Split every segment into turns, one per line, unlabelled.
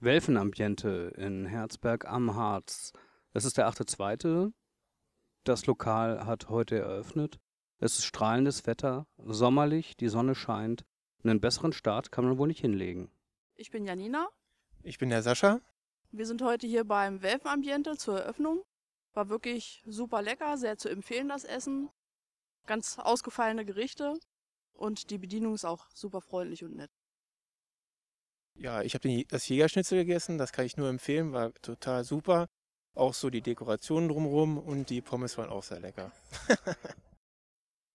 Welfenambiente in Herzberg am Harz. Es ist der 8.2. Das Lokal hat heute eröffnet. Es ist strahlendes Wetter, sommerlich, die Sonne scheint. Einen besseren Start kann man wohl nicht hinlegen.
Ich bin Janina.
Ich bin der Sascha.
Wir sind heute hier beim Welfenambiente zur Eröffnung. War wirklich super lecker, sehr zu empfehlen das Essen. Ganz ausgefallene Gerichte und die Bedienung ist auch super freundlich und nett.
Ja, ich habe das Jägerschnitzel gegessen, das kann ich nur empfehlen, war total super. Auch so die Dekorationen drumherum und die Pommes waren auch sehr lecker.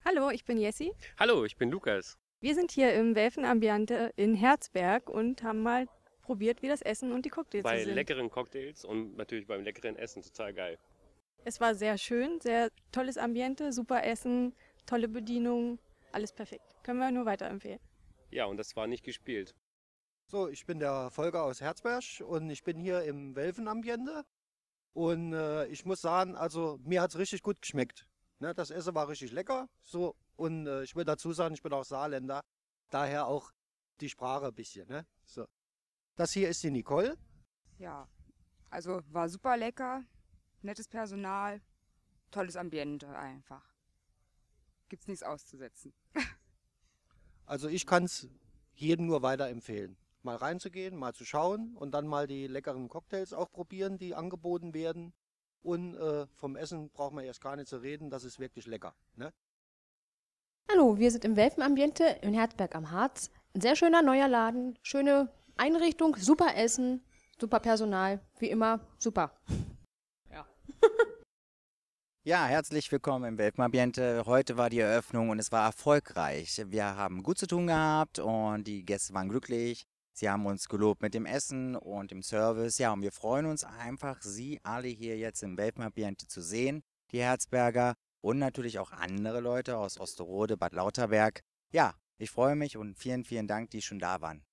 Hallo, ich bin Jessi.
Hallo, ich bin Lukas.
Wir sind hier im Welfenambiente in Herzberg und haben mal probiert, wie das Essen und die Cocktails bei sind. Bei leckeren
Cocktails und natürlich beim leckeren Essen, total geil.
Es war sehr schön, sehr tolles Ambiente, super Essen, tolle Bedienung, alles perfekt. Können wir nur weiterempfehlen.
Ja, und das war nicht gespielt. So, ich bin der Volker aus Herzberg und ich bin hier im Welfenambiente. Und äh, ich muss sagen, also mir hat es richtig gut geschmeckt. Ne, das Essen war richtig lecker. So, und äh, ich will dazu sagen, ich bin auch Saarländer. Daher auch die Sprache ein bisschen. Ne? So. Das hier ist die Nicole.
Ja, also war super lecker. Nettes Personal. Tolles Ambiente einfach. Gibt's nichts auszusetzen.
also ich kann es jedem nur weiterempfehlen mal reinzugehen, mal zu schauen und dann mal die leckeren Cocktails auch probieren, die angeboten werden. Und äh, vom Essen braucht man erst gar nicht zu reden, das ist wirklich lecker. Ne?
Hallo, wir sind im Welfenambiente in Herzberg am Harz. Ein sehr schöner neuer Laden, schöne Einrichtung, super Essen, super Personal, wie immer, super. Ja. Ja, herzlich willkommen im Welpenambiente. Heute war die Eröffnung und es war erfolgreich. Wir haben gut zu tun gehabt und die Gäste waren glücklich. Sie haben uns gelobt mit dem Essen und dem Service. Ja, und wir freuen uns einfach, Sie alle hier jetzt im Welpenambiente zu sehen, die Herzberger und natürlich auch andere Leute aus Osterode, Bad Lauterberg. Ja, ich freue mich und vielen, vielen Dank, die schon da waren.